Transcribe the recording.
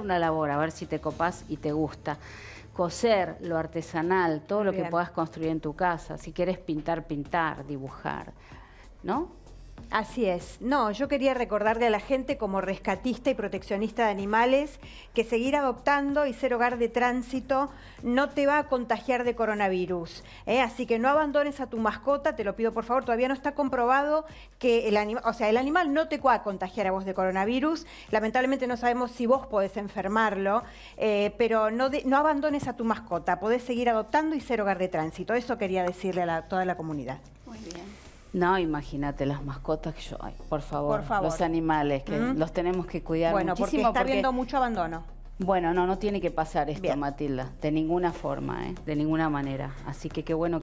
una labor, a ver si te copas y te gusta. Coser, lo artesanal, todo lo que puedas construir en tu casa. Si quieres pintar, pintar, dibujar. ¿No? Así es. No, yo quería recordarle a la gente como rescatista y proteccionista de animales que seguir adoptando y ser hogar de tránsito no te va a contagiar de coronavirus. ¿eh? Así que no abandones a tu mascota, te lo pido por favor. Todavía no está comprobado que el animal, o sea, el animal no te va a contagiar a vos de coronavirus. Lamentablemente no sabemos si vos podés enfermarlo, eh, pero no, abandones a tu mascota. Podés seguir adoptando y ser hogar de tránsito. Eso quería decirle a toda la comunidad. No, imagínate las mascotas que yo, por favor, los animales que los tenemos que cuidar bueno, porque está mucho abandono. Bueno, no, no tiene que pasar esto, Matilda, de ninguna forma, ¿eh? de ninguna manera. Así que qué bueno.